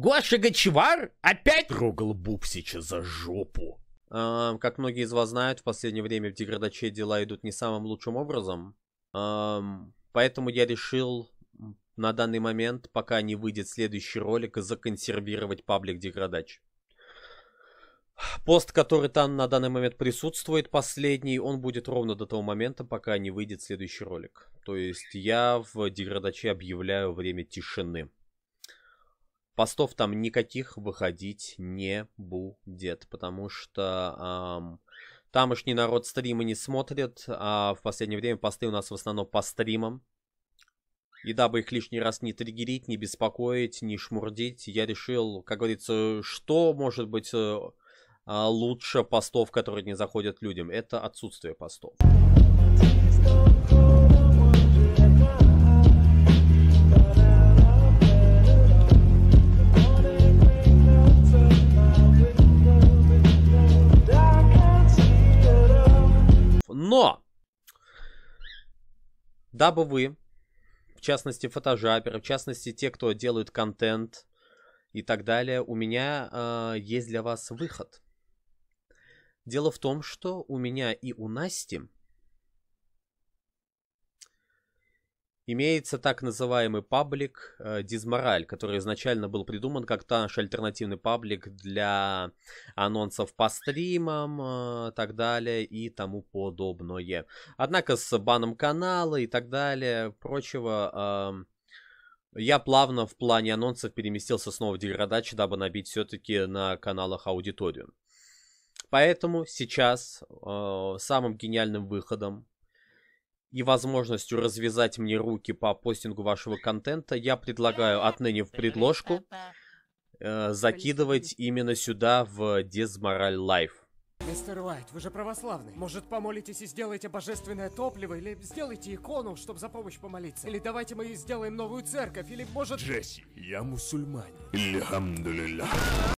Гоша Гачевар опять трогал Бубсича за жопу. Эм, как многие из вас знают, в последнее время в Деградаче дела идут не самым лучшим образом. Эм, поэтому я решил на данный момент, пока не выйдет следующий ролик, законсервировать паблик Деградач. Пост, который там на данный момент присутствует, последний, он будет ровно до того момента, пока не выйдет следующий ролик. То есть я в Деградаче объявляю время тишины постов там никаких выходить не будет, потому что эм, тамошний народ стримы не смотрит, а в последнее время посты у нас в основном по стримам. И дабы их лишний раз не триггерить, не беспокоить, не шмурдить, я решил, как говорится, что может быть э, а, лучше постов, которые не заходят людям. Это отсутствие постов. Но! Дабы вы, в частности фотожаперы, в частности те, кто делают контент и так далее, у меня э, есть для вас выход. Дело в том, что у меня и у Насти имеется так называемый паблик э, Дизмораль, который изначально был придуман как наш альтернативный паблик для анонсов по стримам, э, так далее и тому подобное. Однако с баном канала и так далее, прочего... Эм, я плавно в плане анонсов переместился снова в деградачи, дабы набить все-таки на каналах аудиторию. Поэтому сейчас э, самым гениальным выходом и возможностью развязать мне руки по постингу вашего контента, я предлагаю отныне в предложку э, закидывать именно сюда в Дезмораль Лайф. Мистер Уайт, вы же православный. Может, помолитесь и сделайте божественное топливо, или сделайте икону, чтобы за помощь помолиться. Или давайте мы сделаем новую церковь, или может... Джесси, я мусульманин. Ильхамдулиллах.